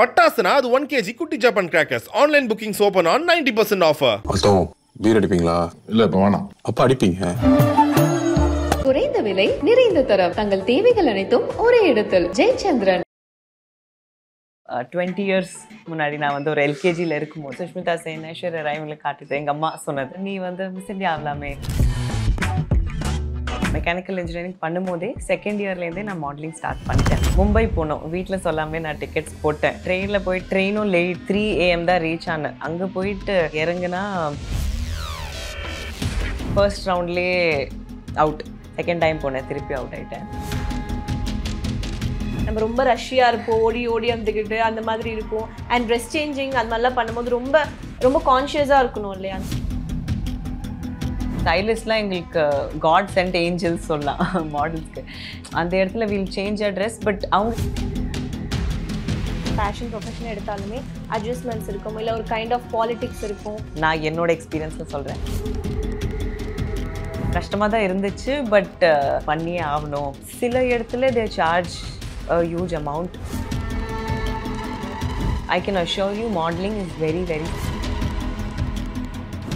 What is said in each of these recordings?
பட்டாசுனா அது one KG குட்டி Japan crackers online bookings open on ninety percent offer மொத்தம் beer அடிப்பீங்களா இல்ல இப்ப வேணாம் அப்ப அடிப்பீங்க குறைந்த விலை நிறைந்த தரம் தங்கள் தேவைகள் அனைத்தும் ஒரே இடத்தில் ஜெயச்சந்திரன் டுவெண்ட்டி இயர்ஸ் முன்னாடி நான் வந்து ஒரு எல்கேஜியில் இருக்கும்போது சுஷ்மிதா சேன் ஐஸ்வர்யா ராய் காட்டிட்டு எங்கள் அம்மா சொன்னது நீ வந்து மிஸ் இந்தியா ஆகலாமே மெக்கானிக்கல் இன்ஜினியரிங் பண்ணும்போதே செகண்ட் இயர்லேருந்தே நான் மாடலிங் ஸ்டார்ட் பண்ணிட்டேன் மும்பை போனோம் வீட்டில் சொல்லாமே நான் டிக்கெட்ஸ் போட்டேன் ட்ரெயினில் போய் ட்ரெயினும் லேட் த்ரீ ஏஎம் தான் ரீச் ஆனேன் அங்கே போயிட்டு இறங்குனா ஃபர்ஸ்ட் ரவுண்ட்லேயே அவுட் செகண்ட் டைம் போனேன் திருப்பி அவுட் ஆகிட்டேன் நம்ம ரொம்ப ரஷ்யாக இருப்போம் ஓடி ஓடி வந்துக்கிட்டு அந்த மாதிரி இருக்கும் அண்ட் ட்ரெஸ் சேஞ்சிங் அது மாதிரிலாம் பண்ணும்போது ரொம்ப ரொம்ப கான்ஷியஸாக இருக்கணும் இல்லையா ஸ்டைலிஸ்ட்லாம் எங்களுக்கு காட்ஸ் அண்ட் ஏஞ்சல்ஸ் சொல்லலாம் மாடல்ஸ்க்கு அந்த இடத்துல will change a dress but அவங்க ஃபேஷன் ப்ரொஃபஷன் எடுத்தாலுமே அட்ஜஸ்ட்மெண்ட்ஸ் இருக்கும் இல்லை ஒரு கைண்ட் ஆஃப் பாலிட்டிக்ஸ் இருக்கும் நான் என்னோட எக்ஸ்பீரியன்ஸை சொல்கிறேன் கஷ்டமாக தான் இருந்துச்சு பட் பண்ணியே ஆகணும் சில இடத்துல they charge huge amount I can assure you modelling is very very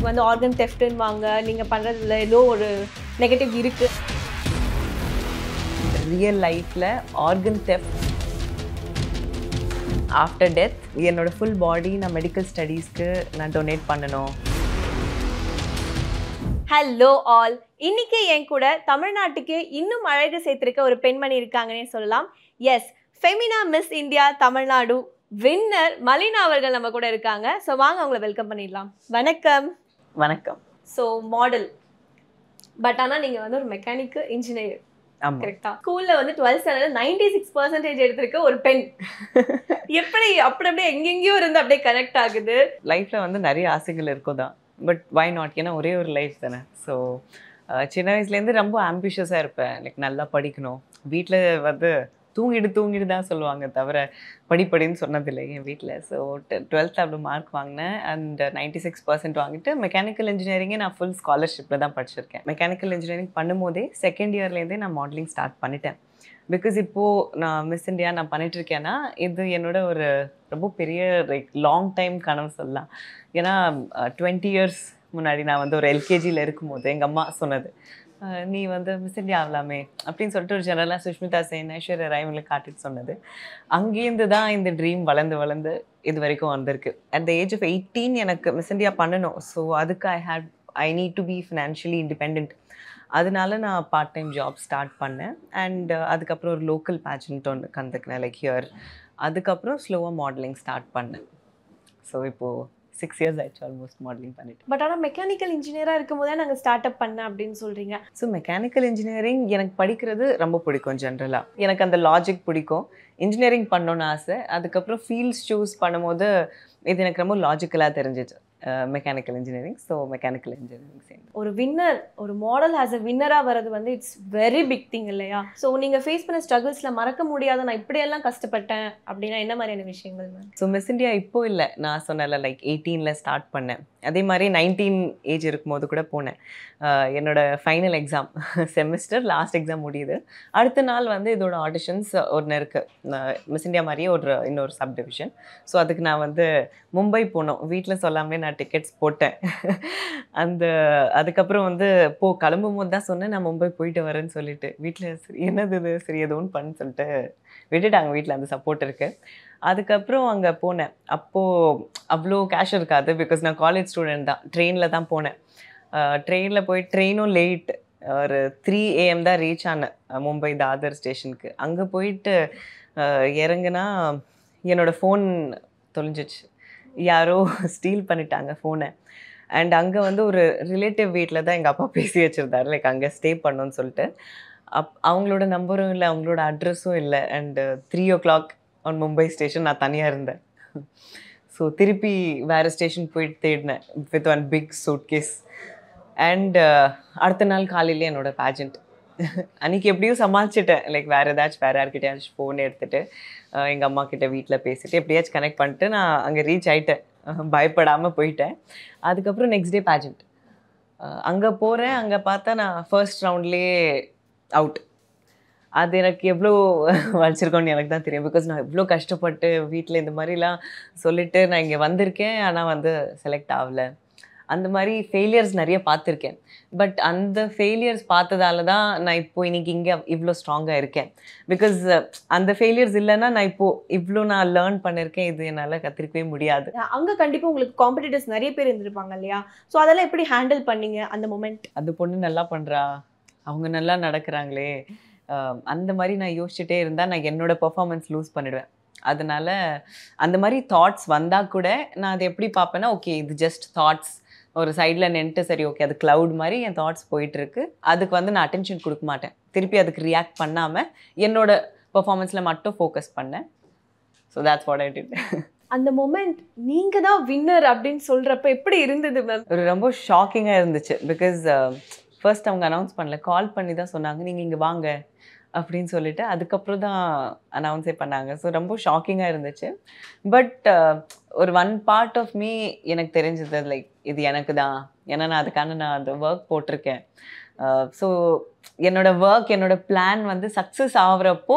உங்களுக்கு வந்து ஆர்கன் தெஃப்ட்னு வாங்க நீங்கள் பண்ணுறதுல ஏதோ ஒரு நெகட்டிவ் இருக்குது ரியல் லைஃப்பில் ஆர்கன் தெஃப்ட் ஆஃப்டர் டெத் என்னோடய ஃபுல் பாடி நான் மெடிக்கல் ஸ்டடீஸ்க்கு நான் டொனேட் பண்ணணும் ஹலோ ஆல் இன்னைக்கு என் கூட தமிழ்நாட்டுக்கு இன்னும் அழகு சேர்த்திருக்க ஒரு பெண்மணி இருக்காங்கன்னு சொல்லலாம் yes Femina miss India Tamil Nadu winner Malina அவர்கள் நம்ம கூட இருக்காங்க ஸோ வாங்க அவங்கள வெல்கம் பண்ணிடலாம் வணக்கம் வணக்கம் ஸோ மாடல் பட் ஆனால் நீங்கள் வந்து ஒரு மெக்கானிக்கு இன்ஜினியர் கரெக்டா ஸ்கூல்ல வந்து twelfth standard ninety six percentage எடுத்திருக்க ஒரு பெண் எப்படி அப்படி அப்படியே எங்கெங்கேயோ இருந்து அப்படியே கனெக்ட் ஆகுது லைஃப்ல வந்து நிறைய ஆசைகள் இருக்கும் தான் பட் வை நாட் ஏன்னா ஒரே ஒரு லைஃப் தானே ஸோ சின்ன வயசுலேருந்து ரொம்ப ஆம்பிஷியஸாக இருப்பேன் லைக் நல்லா படிக்கணும் வீட்டில் வந்து தூங்கிட்டு தூங்கிட்டு தான் சொல்லுவாங்க தவிர படிப்படின்னு சொன்னதில்லை என் வீட்டில் ஸோ டுவெல்த் அப்படி மார்க் வாங்கினேன் அண்ட் நைன்டி சிக்ஸ் பர்சன்ட் வாங்கிட்டு மெக்கானிக்கல் இன்ஜினியரிங்கே நான் ஃபுல் ஸ்காலர்ஷிப்பில் தான் படிச்சிருக்கேன் மெக்கானிக்கல் இன்ஜினியரிங் பண்ணும்போதே செகண்ட் இயர்லேருந்தே நான் மாடலிங் ஸ்டார்ட் பண்ணிட்டேன் பிகாஸ் இப்போது நான் மிஸ் இண்டியா நான் பண்ணிட்டுருக்கேன்னா இது என்னோட ஒரு ரொம்ப பெரிய லைக் லாங் டைம் கனவு சொல்லலாம் ஏன்னா டுவெண்ட்டி இயர்ஸ் முன்னாடி நான் வந்து ஒரு எல்கேஜியில் இருக்கும்போது எங்கள் அம்மா சொன்னது நீ வந்து மிஸ் இண்டியா ஆகலாமே அப்படின்னு சொல்லிட்டு ஒரு ஜெனரலாக சுஷ்மிதா சேன் ஐஸ்வர்யா ராய் உங்களுக்கு காட்டிட்டு சொன்னது அங்கேருந்து தான் இந்த ட்ரீம் வளர்ந்து வளர்ந்து இது வரைக்கும் வந்திருக்கு at the age of eighteen எனக்கு மிஸ் இண்டியா பண்ணணும் ஸோ அதுக்கு I had I need to be financially independent அதனால நான் பார்ட் டைம் ஜாப் ஸ்டார்ட் பண்ணேன் அண்ட் அதுக்கப்புறம் ஒரு லோக்கல் பேஜன்ட் ஒன்று கந்துக்கினேன் லைக் ஹியர் அதுக்கப்புறம் ஸ்லோவாக மாடலிங் ஸ்டார்ட் பண்ணேன் ஸோ இப்போது சிக்ஸ் இயர்ஸ் ஆயிடுச்சு ஆல்மோஸ்ட் மாடலிங் பண்ணிட்டு பட் ஆனால் மெக்கானிக்கல் இன்ஜினியராக இருக்கும் போதே நாங்கள் ஸ்டார்ட் அப் பண்ண அப்படின்னு சொல்கிறீங்க ஸோ மெக்கானிக்கல் இன்ஜினியரிங் எனக்கு படிக்கிறது ரொம்ப பிடிக்கும் ஜென்ரலாக எனக்கு அந்த லாஜிக் பிடிக்கும் இன்ஜினியரிங் பண்ணணும்னு ஆசை அதுக்கப்புறம் ஃபீல்ட்ஸ் சூஸ் பண்ணும்போது இது எனக்கு ரொம்ப லாஜிக்கலாக தெரிஞ்சிச்சு mechanical engineering so mechanical engineering சேர்ந்து ஒரு வின்னர் ஒரு மாடல் ஆஸ் அ வின்னராக வர்றது வந்து இட்ஸ் வெரி பிக் திங் இல்லையா ஸோ நீங்கள் ஃபேஸ் பண்ண ஸ்ட்ரகிள்ஸில் மறக்க முடியாத நான் இப்படியெல்லாம் கஷ்டப்பட்டேன் அப்படின்னா என்ன மாதிரியான விஷயங்கள் மேம் ஸோ மிஸ் இண்டியா இப்போ இல்லை நான் சொன்னல லைக் எயிட்டீனில் ஸ்டார்ட் பண்ணேன் அதே மாதிரி நைன்டீன் ஏஜ் இருக்கும்போது கூட போனேன் என்னோடய final exam semester last exam முடியுது அடுத்த நாள் வந்து இதோட ஆடிஷன்ஸ் ஒன்று இருக்குது மிஸ் இண்டியா மாதிரியே ஒரு இன்னொரு சப் டிவிஷன் ஸோ அதுக்கு நான் வந்து மும்பை போனோம் வீட்டில் சொல்லாமே நான் நான் டிக்கெட்ஸ் போட்டேன் அந்த அதுக்கப்புறம் வந்து போ கிளம்பும் போது தான் சொன்னேன் நான் மும்பை போயிட்டு வரேன்னு சொல்லிட்டு வீட்டில் சரி என்னது இது சரி ஏதோ ஒன்று பண்ணு சொல்லிட்டு விட்டுட்டாங்க வீட்டில் அந்த சப்போர்ட் இருக்குது அதுக்கப்புறம் அங்கே போனேன் அப்போது அவ்வளோ கேஷ் இருக்காது பிகாஸ் நான் காலேஜ் ஸ்டூடெண்ட் தான் ட்ரெயினில் தான் போனேன் ட்ரெயினில் போய் ட்ரெயினும் லேட் ஒரு த்ரீ ஏஎம் தான் ரீச் ஆனேன் மும்பை தாதர் ஸ்டேஷனுக்கு அங்கே போயிட்டு இறங்குனா என்னோடய ஃபோன் தொலைஞ்சிச்சு யாரோ ஸ்டீல் பண்ணிட்டாங்க ஃபோனை அண்ட் அங்கே வந்து ஒரு ரிலேட்டிவ் வீட்டில் தான் எங்கள் அப்பா பேசி வச்சுருந்தாரு லைக் அங்கே ஸ்டே பண்ணோன்னு சொல்லிட்டு அப் அவங்களோட நம்பரும் இல்லை அவங்களோட அட்ரஸும் இல்லை and three o'clock on Mumbai station நான் தனியாக இருந்தேன் ஸோ திருப்பி வேறு ஸ்டேஷன் போயிட்டு தேடினேன் with one big suitcase and அடுத்த நாள் காலையிலே என்னோடய பேஜண்ட் அன்றைக்கி எப்படியும் சமாளிச்சிட்டேன் லைக் வேறு ஏதாச்சும் வேறு யார்கிட்டயாச்சும் ஃபோன் எடுத்துகிட்டு எங்கள் அம்மா கிட்ட வீட்டில் பேசிட்டு எப்படியாச்சும் கனெக்ட் பண்ணிட்டு நான் அங்கே ரீச் ஆகிட்டேன் பயப்படாமல் போயிட்டேன் அதுக்கப்புறம் நெக்ஸ்ட் டே பேஜண்ட் அங்கே போகிறேன் அங்கே பார்த்தா நான் ஃபர்ஸ்ட் ரவுண்ட்லேயே அவுட் அது எனக்கு எவ்வளோ வலிச்சிருக்கோன்னு எனக்கு தான் தெரியும் பிகாஸ் நான் எவ்வளோ கஷ்டப்பட்டு வீட்டில் இந்த மாதிரிலாம் சொல்லிவிட்டு நான் இங்கே வந்திருக்கேன் ஆனால் வந்து செலக்ட் ஆகலை அந்த மாதிரி ஃபெயிலியர்ஸ் நிறைய பார்த்துருக்கேன் பட் அந்த ஃபெயிலியர்ஸ் பார்த்ததால தான் நான் இப்போது இன்னைக்கு இங்கே இவ்வளோ ஸ்ட்ராங்காக இருக்கேன் பிகாஸ் அந்த ஃபெயிலியர்ஸ் இல்லைன்னா நான் இப்போது இவ்வளோ நான் லேர்ன் பண்ணியிருக்கேன் இது என்னால் கற்றுக்கவே முடியாது அங்கே கண்டிப்பாக உங்களுக்கு காம்படிட்டர்ஸ் நிறைய பேர் இருந்திருப்பாங்க இல்லையா ஸோ அதெல்லாம் எப்படி ஹேண்டில் பண்ணீங்க அந்த மொமெண்ட் அந்த பொண்ணு நல்லா பண்ணுறா அவங்க நல்லா நடக்கிறாங்களே அந்த மாதிரி நான் யோசிச்சுட்டே இருந்தால் நான் என்னோடய பர்ஃபாமன்ஸ் லூஸ் பண்ணிடுவேன் அதனால் அந்த மாதிரி தாட்ஸ் வந்தால் கூட நான் அதை எப்படி பார்ப்பேன்னா ஓகே இது ஜஸ்ட் தாட்ஸ் ஒரு சைடில் நின்றுட்டு சரி ஓகே அது க்ளவுட் மாதிரி என் தாட்ஸ் போயிட்டுருக்கு அதுக்கு வந்து நான் அட்டென்ஷன் கொடுக்க மாட்டேன் திருப்பி அதுக்கு ரியாக்ட் பண்ணாமல் என்னோட பர்ஃபார்மன்ஸில் மட்டும் ஃபோக்கஸ் பண்ணேன் so that's what I did அந்த மொமெண்ட் நீங்கள் தான் வின்னர் அப்படின்னு சொல்கிறப்ப எப்படி இருந்தது மேம் ஒரு ரொம்ப ஷாக்கிங்காக இருந்துச்சு பிகாஸ் ஃபர்ஸ்ட் uh, அவங்க அனௌன்ஸ் பண்ணல கால் பண்ணி தான் சொன்னாங்க நீங்கள் இங்கே வாங்க அப்படின்னு சொல்லிட்டு அதுக்கப்புறம் தான் அனௌன்ஸே பண்ணாங்க ஸோ ரொம்ப ஷாக்கிங்காக இருந்துச்சு பட் uh, ஒரு ஒன் பார்ட் ஆஃப் மீ எனக்கு தெரிஞ்சது லைக் இது எனக்கு தான் ஏன்னா நான் அதுக்கான நான் அந்த ஒர்க் போட்டிருக்கேன் ஸோ uh, என்னோடய ஒர்க் என்னோடய பிளான் வந்து சக்ஸஸ் ஆகுறப்போ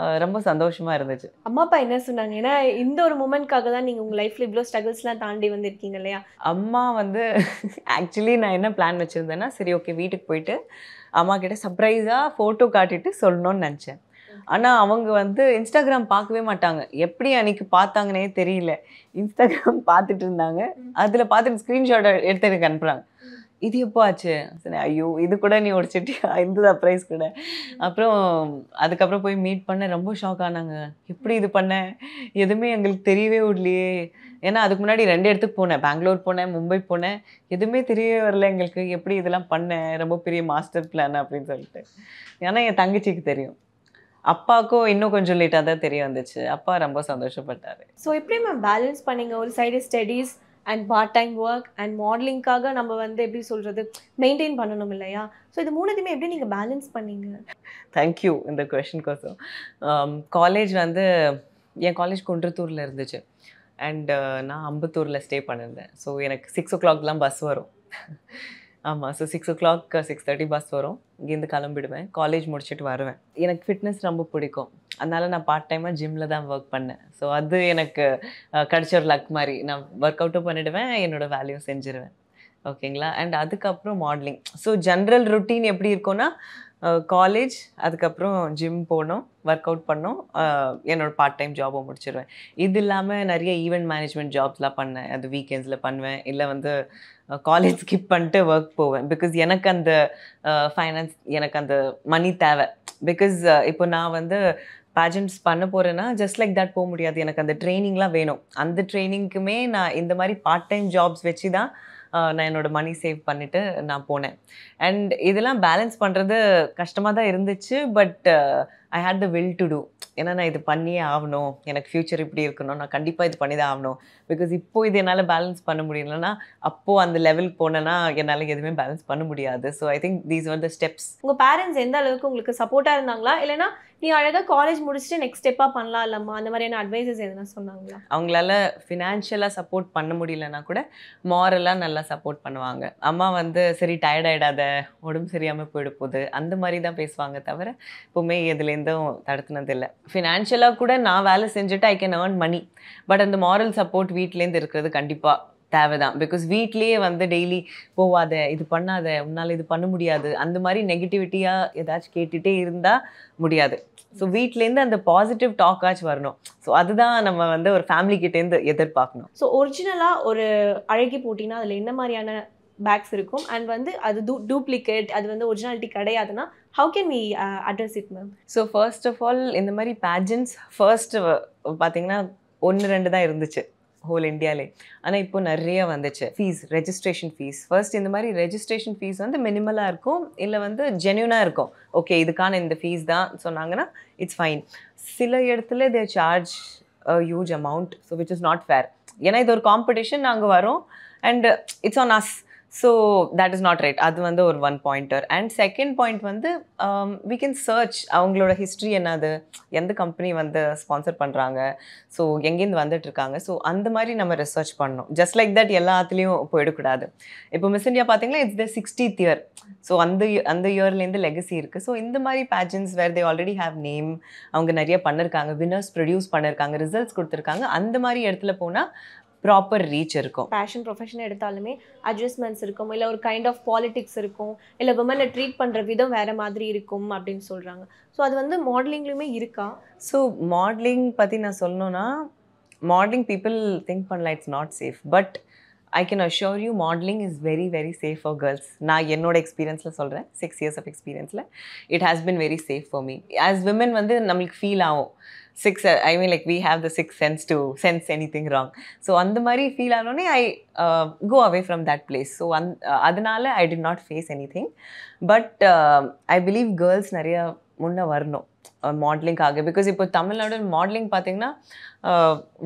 uh, ரொம்ப சந்தோஷமாக இருந்துச்சு அம்மா அப்பா என்ன சொன்னாங்க ஏன்னா இந்த ஒரு மூமெண்ட்காக தான் நீங்கள் உங்கள் லைஃப்பில் இவ்வளோ ஸ்ட்ரகிள்ஸ்லாம் தாண்டி வந்திருக்கீங்க இல்லையா அம்மா வந்து ஆக்சுவலி நான் என்ன பிளான் வச்சுருந்தேன்னா சரி ஓகே வீட்டுக்கு போயிட்டு அம்மா கிட்ட சர்ப்ரைஸாக ஃபோட்டோ காட்டிட்டு சொல்லணும்னு நினச்சேன் ஆனால் அவங்க வந்து இன்ஸ்டாகிராம் பார்க்கவே மாட்டாங்க எப்படி அன்னைக்கு பார்த்தாங்கன்னே தெரியல இன்ஸ்டாகிராம் பார்த்துட்டு இருந்தாங்க அதில் பார்த்துட்டு ஸ்க்ரீன்ஷாட் எடுத்து எனக்கு அனுப்புகிறாங்க இது எப்போ ஆச்சு சரி ஐயோ இது கூட நீ ஒரு சிட்டி இதுதான் ப்ரைஸ் கூட அப்புறம் அதுக்கப்புறம் போய் மீட் பண்ண ரொம்ப ஷாக் ஆனாங்க எப்படி இது பண்ண எதுவுமே எங்களுக்கு தெரியவே விடலையே ஏன்னா அதுக்கு முன்னாடி ரெண்டு இடத்துக்கு போனேன் பெங்களூர் போனேன் மும்பை போனேன் எதுவுமே தெரியவே வரல எங்களுக்கு எப்படி இதெல்லாம் பண்ணேன் ரொம்ப பெரிய மாஸ்டர் பிளான் அப்படின்னு சொல்லிட்டு ஏன்னா என் தங்கச்சிக்கு தெரியும் அப்பாவுக்கும் இன்னும் கொஞ்சம் லேட்டாக தான் தெரிய வந்துச்சு அப்பா ரொம்ப சந்தோஷப்பட்டார் ஸோ எப்படி மேம் பேலன்ஸ் பண்ணீங்க ஒரு side studies and part time work and மாடலிங்க்காக நம்ம வந்து எப்படி சொல்கிறது மெயின்டைன் பண்ணணும் இல்லையா ஸோ இது மூணுத்தையுமே எப்படி நீங்கள் பேலன்ஸ் பண்ணீங்க தேங்க்யூ இந்த கொஷின் கோசம் காலேஜ் வந்து என் காலேஜ் குன்றத்தூரில் இருந்துச்சு அண்ட் uh, நான் அம்பத்தூரில் ஸ்டே பண்ணியிருந்தேன் ஸோ எனக்கு சிக்ஸ் ஓ கிளாக்லாம் பஸ் வரும் ஆமாம் so six o'clock six thirty bus வரும் இங்கேருந்து கிளம்பிடுவேன் காலேஜ் முடிச்சுட்டு வருவேன் எனக்கு ஃபிட்னஸ் ரொம்ப பிடிக்கும் அதனால் நான் பார்ட் டைமாக ஜிம்மில் தான் ஒர்க் பண்ணேன் ஸோ அது எனக்கு கிடச்ச ஒரு லக் மாதிரி நான் ஒர்க் அவுட்டும் பண்ணிவிடுவேன் என்னோடய வேல்யூ செஞ்சுருவேன் ஓகேங்களா அண்ட் அதுக்கப்புறம் மாடலிங் ஸோ ஜென்ரல் ருட்டீன் எப்படி இருக்கும்னா காலேஜ் அதுக்கப்புறம் ஜிம் போனோம் ஒர்க் அவுட் பண்ணோம் என்னோடய பார்ட் டைம் ஜாபும் முடிச்சிடுவேன் இது இல்லாமல் நிறைய ஈவெண்ட் மேனேஜ்மெண்ட் ஜாப்ஸ்லாம் பண்ணேன் அது வீக்கெண்ட்ஸில் பண்ணுவேன் இல்லை வந்து காலேஜ் ஸ்கிப் பண்ணிட்டு ஒர்க் போவேன் பிகாஸ் எனக்கு அந்த ஃபைனான்ஸ் எனக்கு அந்த மணி தேவை பிகாஸ் இப்போ நான் வந்து பேஜன்ஸ் பண்ண போகிறேன்னா ஜஸ்ட் லைக் தட் போக முடியாது எனக்கு அந்த ட்ரைனிங்லாம் வேணும் அந்த ட்ரைனிங்க்குமே நான் இந்த மாதிரி பார்ட் டைம் ஜாப்ஸ் வச்சு தான் நான் என்னோடய மணி சேவ் பண்ணிவிட்டு நான் போனேன் அண்ட் இதெல்லாம் பேலன்ஸ் பண்ணுறது கஷ்டமாக தான் இருந்துச்சு but I had the will to do ஏன்னா நான் இது பண்ணியே ஆகணும் எனக்கு ஃப்யூச்சர் இப்படி இருக்கணும் நான் கண்டிப்பாக இது பண்ணி தான் ஆகணும் பிகாஸ் இப்போது இது என்னால் பேலன்ஸ் பண்ண முடியலன்னா அப்போது அந்த லெவலுக்கு போனேன்னா என்னால் எதுவுமே பேலன்ஸ் பண்ண முடியாது so I think these are the steps உங்கள் பேரண்ட்ஸ் எந்த அளவுக்கு உங்களுக்கு சப்போர்ட்டாக இருந்தாங்களா இல்லைனா நீ அழகாக காலேஜ் முடிச்சுட்டு நெக்ஸ்ட் ஸ்டெப்பாக பண்ணலாம் இல்லைம்மா அந்த மாதிரியான அட்வைசஸ் எதுனா சொன்னாங்களா அவங்களால ஃபினான்ஷியலாக சப்போர்ட் பண்ண முடியலன்னா கூட மாரலாக நல்லா சப்போர்ட் பண்ணுவாங்க அம்மா வந்து சரி டயர்ட் ஆகிடாத உடம்பு சரியாமல் போயிட போகுது அந்த மாதிரி தான் பேசுவாங்க தவிர எப்போவுமே எதுலேருந்து எதுவும் இல்லை ஃபினான்ஷியலாக கூட நான் வேலை செஞ்சுட்டு I can earn money but அந்த மாரல் சப்போர்ட் வீட்லேருந்து இருக்கிறது கண்டிப்பாக தேவை தான் பிகாஸ் வீட்லேயே வந்து டெய்லி போவாத இது பண்ணாத உன்னால் இது பண்ண முடியாது அந்த மாதிரி நெகட்டிவிட்டியாக ஏதாச்சும் கேட்டுகிட்டே இருந்தால் முடியாது ஸோ வீட்லேருந்து அந்த பாசிட்டிவ் டாக்காச்சும் வரணும் ஸோ அதுதான் நம்ம வந்து ஒரு ஃபேமிலிக்கிட்டேருந்து எதிர்பார்க்கணும் ஸோ ஒரிஜினலாக ஒரு அழகி போட்டினா அதில் என்ன மாதிரியான பேக்ஸ் இருக்கும் அண்ட் வந்து அது டூ டூப்ளிகேட் அது வந்து ஒரிஜினாலிட்டி கிடையாதுன்னா how can we address it ma'am so first of all இந்த மாதிரி பேஜன்ஸ் ஃபர்ஸ்ட் பார்த்தீங்கன்னா ஒன்று ரெண்டு தான் இருந்துச்சு ஹோல் இந்தியாலே ஆனால் இப்போ நிறைய வந்துச்சு ஃபீஸ் ரெஜிஸ்ட்ரேஷன் ஃபீஸ் ஃபர்ஸ்ட் இந்த மாதிரி ரெஜிஸ்ட்ரேஷன் ஃபீஸ் வந்து மினிமலாக இருக்கும் இல்லை வந்து ஜென்யூனாக இருக்கும் ஓகே இதுக்கான இந்த ஃபீஸ் தான் சொன்னாங்கன்னா இட்ஸ் ஃபைன் சில இடத்துல they charge huge amount so which is not fair ஏன்னா இது ஒரு காம்படிஷன் நாங்கள் வரோம் and it's on us so that is not right அது வந்து ஒரு one pointer and second point வந்து வி கேன் சர்ச் அவங்களோட ஹிஸ்ட்ரி என்னது எந்த கம்பெனி வந்து ஸ்பான்சர் பண்ணுறாங்க ஸோ எங்கேருந்து வந்துட்டு இருக்காங்க ஸோ அந்த மாதிரி நம்ம ரிசர்ச் பண்ணணும் ஜஸ்ட் லைக் தட் எல்லாத்துலேயும் போயிடக்கூடாது இப்போ மிஸ் இண்டியா பார்த்தீங்கன்னா it's the sixtieth year so அந்த அந்த இயர்லேருந்து லெக்சி இருக்குது ஸோ இந்த மாதிரி pageants where they already have name அவங்க நிறைய பண்ணியிருக்காங்க வினர்ஸ் ப்ரொடியூஸ் பண்ணியிருக்காங்க ரிசல்ட்ஸ் கொடுத்துருக்காங்க அந்த மாதிரி இடத்துல போனால் ப்ராப்பர் ரீச் இருக்கும் ஃபேஷன் ப்ரொஃபஷன் எடுத்தாலுமே அட்ஜஸ்ட்மெண்ட்ஸ் இருக்கும் இல்லை ஒரு கைண்ட் ஆஃப் பாலிடிக்ஸ் இருக்கும் இல்லை விமனை ட்ரீட் பண்ணுற விதம் வேறு மாதிரி இருக்கும் அப்படின்னு சொல்கிறாங்க ஸோ அது வந்து மாடலிங்லேயுமே இருக்கா ஸோ மாடலிங் பற்றி நான் சொல்லணும்னா மாடலிங் பீப்புள் திங்க் பண்ணல it's not safe but I can assure you modelling is very very safe for girls நான் என்னோட எக்ஸ்பீரியன்ஸில் சொல்கிறேன் சிக்ஸ் இயர்ஸ் ஆஃப் எக்ஸ்பீரியன்ஸில் it has been very safe for me as women வந்து நம்மளுக்கு ஃபீல் ஆகும் six I mean like we have the six sense to sense any thing wrong so அந்த மாதிரி ஃபீல் ஆனோடனே I go away from that place so அந் uh, அதனால I did not face any thing but I believe girls நிறைய முன்னே வரணும் மாடலிங்காக uh, because இப்போ தமிழ்நாடு மாடலிங் பார்த்தீங்கன்னா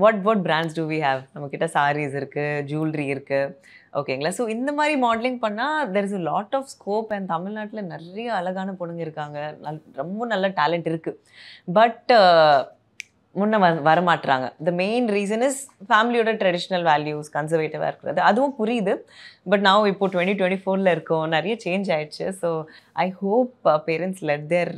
what what brands do we have நம்மக்கிட்ட சாரீஸ் இருக்குது ஜுவல்லரி இருக்குது ஓகேங்களா ஸோ இந்த மாதிரி மாடலிங் பண்ணால் there is a lot of scope and தமிழ்நாட்டில் நிறைய அழகான பொண்ணுங்க இருக்காங்க நல் ரொம்ப நல்ல டேலண்ட் இருக்குது பட் முன்னே வ வரமாட்டுறாங்க த மெயின் ரீசன் இஸ் ஃபேமிலியோட ட்ரெடிஷ்னல் வேல்யூஸ் கன்சர்வேட்டிவாக இருக்கிறது அதுவும் புரியுது பட் நான் இப்போ டுவெண்ட்டி டுவெண்ட்டி ஃபோரில் இருக்கோம் நிறைய சேஞ்ச் ஆயிடுச்சு so I hope parents let their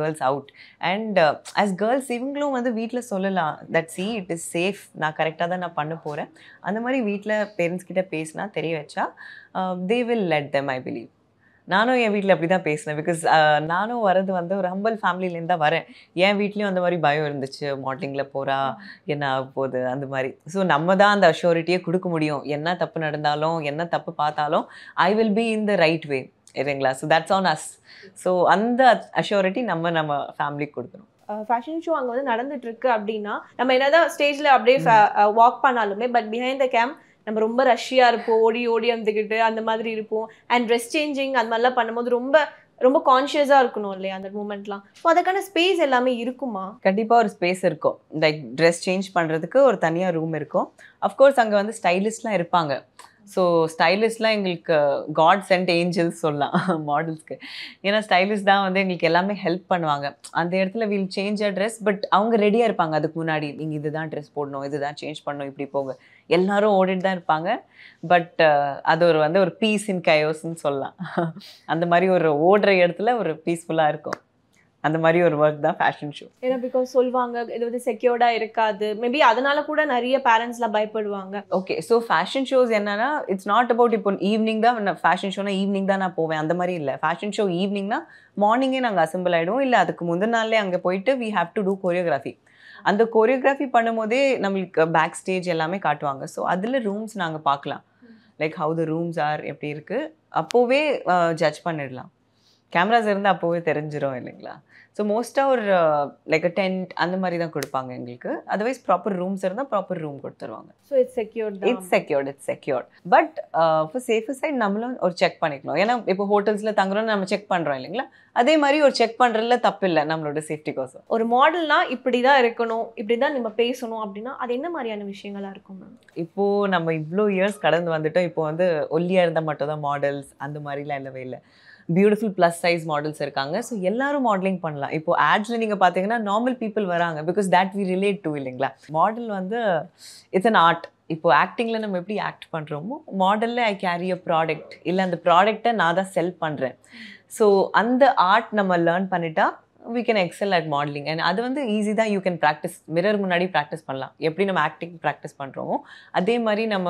girls out and as girls இவங்களும் வந்து வீட்டில் சொல்லலாம் that see it is safe நான் கரெக்டாக தான் நான் பண்ண போகிறேன் அந்த மாதிரி வீட்டில் பேரண்ட்ஸ் கிட்ட பேசினா தெரிய வச்சா they will let them I believe நானும் என் வீட்டில் அப்படி தான் பேசினேன் பிகாஸ் நானும் வரது வந்து ஒரு ஹம்பல் ஃபேமிலியிலேருந்து தான் வரேன் என் வீட்லேயும் அந்த மாதிரி பயம் இருந்துச்சு மார்னிங்கில் போகிறா என்ன ஆக போகுது அந்த மாதிரி ஸோ நம்ம தான் அந்த அஷ்யூரிட்டியை கொடுக்க முடியும் என்ன தப்பு நடந்தாலும் என்ன தப்பு பார்த்தாலும் I will be in the right way இல்லைங்களா so that's on us so அந்த அஷ்யூரிட்டி நம்ம நம்ம ஃபேமிலிக்கு கொடுக்கணும் ஃபேஷன் ஷோ அங்கே வந்து நடந்துட்டு இருக்கு அப்படின்னா நம்ம என்னதான் ஸ்டேஜில் அப்படியே வாக் பண்ணாலுமே பட் பிஹைண்ட் த கேம் நம்ம ரொம்ப ரஷ்யா இருப்போம் ஓடி ஓடி வந்துக்கிட்டு அந்த மாதிரி இருப்போம் அண்ட் ட்ரெஸ் சேஞ்சிங் அந்த மாதிரிலாம் பண்ணும்போது ரொம்ப ரொம்ப கான்ஷியஸாக இருக்கணும் இல்லையா அந்த மூமெண்ட்லாம் ஸோ அதுக்கான ஸ்பேஸ் எல்லாமே இருக்குமா கண்டிப்பாக ஒரு ஸ்பேஸ் இருக்கும் லைக் ட்ரெஸ் சேஞ்ச் பண்ணுறதுக்கு ஒரு தனியாக ரூம் இருக்கும் அஃப்கோர்ஸ் அங்கே வந்து ஸ்டைலிஸ்ட்லாம் இருப்பாங்க ஸோ ஸ்டைலிஸ்ட்லாம் எங்களுக்கு காட்ஸ் அண்ட் ஏஞ்சல்ஸ் சொல்லலாம் மாடல்ஸ்க்கு ஏன்னா ஸ்டைலிஸ்ட் தான் வந்து எங்களுக்கு எல்லாமே ஹெல்ப் பண்ணுவாங்க அந்த இடத்துல will change a dress but அவங்க ரெடியாக இருப்பாங்க அதுக்கு முன்னாடி நீங்கள் இதுதான் ட்ரெஸ் போடணும் இதுதான் சேஞ்ச் பண்ணணும் இப்படி போங்க எல்லாரும் ஓடிட்டு தான் இருப்பாங்க பட் அது ஒரு வந்து ஒரு பீஸ் இன் கயோஸ்ன்னு சொல்லலாம் அந்த மாதிரி ஒரு ஓடுற இடத்துல ஒரு பீஸ்ஃபுல்லாக இருக்கும் அந்த மாதிரி ஒரு ஒர்க் தான் ஃபேஷன் ஷோ ஏன்னா பிகாஸ் சொல்லுவாங்க இது வந்து செக்யூர்டாக இருக்காது மேபி அதனால கூட நிறைய பேரண்ட்ஸ்லாம் பயப்படுவாங்க ஓகே ஸோ ஃபேஷன் ஷோஸ் என்னன்னா இட்ஸ் நாட் அபவுட் இப்போ ஈவினிங் தான் ஃபேஷன் ஷோனா ஈவினிங் தான் நான் போவேன் அந்த மாதிரி இல்லை ஃபேஷன் ஷோ ஈவினிங்னா மார்னிங்கே நாங்கள் அசம்பிள் ஆகிடுவோம் இல்லை அதுக்கு முந்தின நாள்லேயே அங்கே போயிட்டு we have to do choreography அந்த கொரியோகிராஃபி பண்ணும்போதே நம்மளுக்கு பேக் ஸ்டேஜ் எல்லாமே காட்டுவாங்க ஸோ அதில் ரூம்ஸ் நாங்கள் பார்க்கலாம் like how the rooms are எப்படி இருக்குது அப்போவே ஜட்ஜ் பண்ணிடலாம் கேமராஸ் இருந்து அப்போவே தெரிஞ்சிடும் இல்லைங்களா ஸோ மோஸ்ட்டாக ஒரு லைக் டென்ட் அந்த மாதிரி தான் கொடுப்பாங்க எங்களுக்கு அதர்வைஸ் ப்ராப்பர் ரூம்ஸ் இருந்தால் ப்ராப்பர் ரூம் கொடுத்துருவாங்க so it's secured it's secured it's secured but for safe side நம்மளும் ஒரு செக் பண்ணிக்கணும் ஏன்னா இப்போ ஹோட்டல்ஸில் தங்குறோம் நம்ம செக் பண்ணுறோம் இல்லைங்களா அதே மாதிரி ஒரு செக் பண்ணுறதுல தப்பு இல்லை நம்மளோட கோசம் ஒரு மாடல்னா இப்படி தான் இருக்கணும் இப்படி தான் நம்ம பேசணும் அப்படின்னா அது என்ன மாதிரியான விஷயங்களாக இருக்கும் மேம் இப்போது நம்ம இவ்வளோ இயர்ஸ் கடந்து வந்துட்டோம் இப்போ வந்து ஒல்லியாக இருந்தால் மட்டும் தான் மாடல்ஸ் அந்த மாதிரிலாம் இல்லவே இல்லை பியூட்டிஃபுல் ப்ளஸ் சைஸ் மாடல்ஸ் இருக்காங்க ஸோ எல்லாரும் மாடலிங் பண்ணலாம் இப்போ ஆட்ஸில் நீங்கள் பார்த்தீங்கன்னா நார்மல் பீப்புள் வராங்க because that we relate to இல்லைங்களா மாடல் வந்து இட்ஸ் அன் ஆர்ட் இப்போ ஆக்டிங்கில் நம்ம எப்படி ஆக்ட் பண்ணுறோமோ மாடலில் ஐ கேரி அ ப்ராடக்ட் இல்லை அந்த ப்ராடக்டை நான் தான் செல் பண்ணுறேன் ஸோ அந்த ஆர்ட் நம்ம லேர்ன் பண்ணிட்டா we can excel at modelling and அது வந்து ஈஸி தான் யூ கேன் ப்ராக்டிஸ் மிரர் முன்னாடி ப்ராக்டிஸ் பண்ணலாம் எப்படி நம்ம ஆக்டிங் ப்ராக்டிஸ் பண்ணுறோமோ அதே மாதிரி நம்ம